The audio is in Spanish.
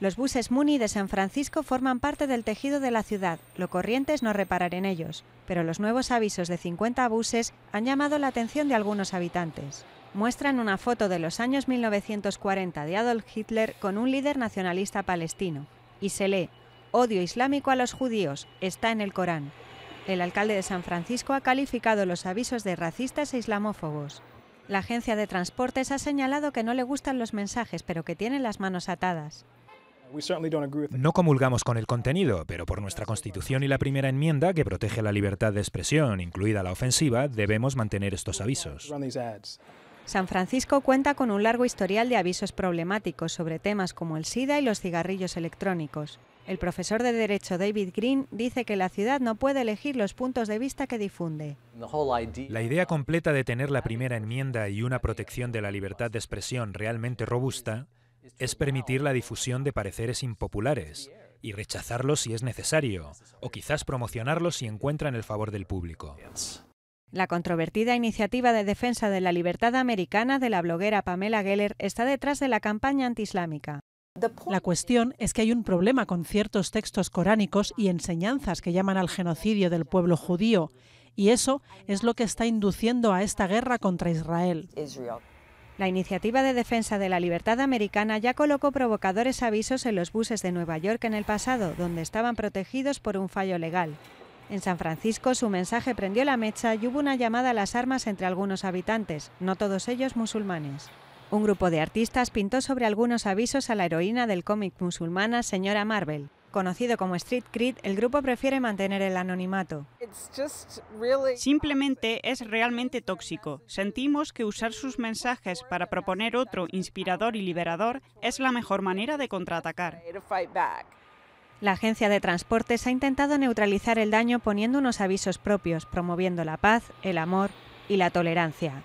Los buses Muni de San Francisco forman parte del tejido de la ciudad. Lo corriente es no reparar en ellos, pero los nuevos avisos de 50 buses han llamado la atención de algunos habitantes. Muestran una foto de los años 1940 de Adolf Hitler con un líder nacionalista palestino y se lee Odio islámico a los judíos está en el Corán. El alcalde de San Francisco ha calificado los avisos de racistas e islamófobos. La agencia de transportes ha señalado que no le gustan los mensajes, pero que tienen las manos atadas. No comulgamos con el contenido, pero por nuestra Constitución y la primera enmienda que protege la libertad de expresión, incluida la ofensiva, debemos mantener estos avisos. San Francisco cuenta con un largo historial de avisos problemáticos sobre temas como el SIDA y los cigarrillos electrónicos. El profesor de Derecho David Green dice que la ciudad no puede elegir los puntos de vista que difunde. La idea completa de tener la primera enmienda y una protección de la libertad de expresión realmente robusta es permitir la difusión de pareceres impopulares y rechazarlos si es necesario, o quizás promocionarlos si encuentran el favor del público. La controvertida iniciativa de defensa de la libertad americana de la bloguera Pamela Geller está detrás de la campaña antiislámica. La cuestión es que hay un problema con ciertos textos coránicos y enseñanzas que llaman al genocidio del pueblo judío, y eso es lo que está induciendo a esta guerra contra Israel. La iniciativa de defensa de la libertad americana ya colocó provocadores avisos en los buses de Nueva York en el pasado, donde estaban protegidos por un fallo legal. En San Francisco su mensaje prendió la mecha y hubo una llamada a las armas entre algunos habitantes, no todos ellos musulmanes. Un grupo de artistas pintó sobre algunos avisos a la heroína del cómic musulmana Señora Marvel. Conocido como Street Creed, el grupo prefiere mantener el anonimato. Simplemente es realmente tóxico. Sentimos que usar sus mensajes para proponer otro inspirador y liberador es la mejor manera de contraatacar. La agencia de transportes ha intentado neutralizar el daño poniendo unos avisos propios, promoviendo la paz, el amor y la tolerancia.